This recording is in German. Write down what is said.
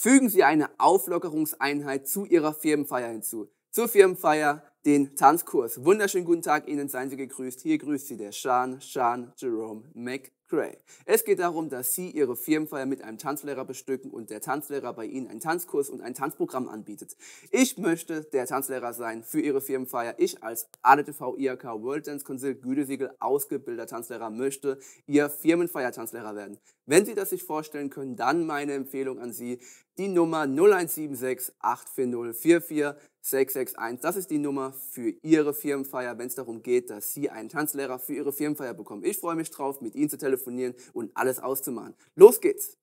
fügen Sie eine Auflockerungseinheit zu Ihrer Firmenfeier hinzu. Zur Firmenfeier den Tanzkurs. Wunderschönen guten Tag, Ihnen seien Sie gegrüßt. Hier grüßt Sie der Sean, Sean Jerome McCray. Es geht darum, dass Sie Ihre Firmenfeier mit einem Tanzlehrer bestücken und der Tanzlehrer bei Ihnen einen Tanzkurs und ein Tanzprogramm anbietet. Ich möchte der Tanzlehrer sein für Ihre Firmenfeier. Ich als ADTV IAK World Dance Consult Gütesiegel ausgebildeter Tanzlehrer möchte Ihr Firmenfeier-Tanzlehrer werden. Wenn Sie das sich vorstellen können, dann meine Empfehlung an Sie, die Nummer 0176 840 44661. Das ist die Nummer für ihre Firmenfeier, wenn es darum geht, dass sie einen Tanzlehrer für ihre Firmenfeier bekommen. Ich freue mich drauf, mit ihnen zu telefonieren und alles auszumachen. Los geht's!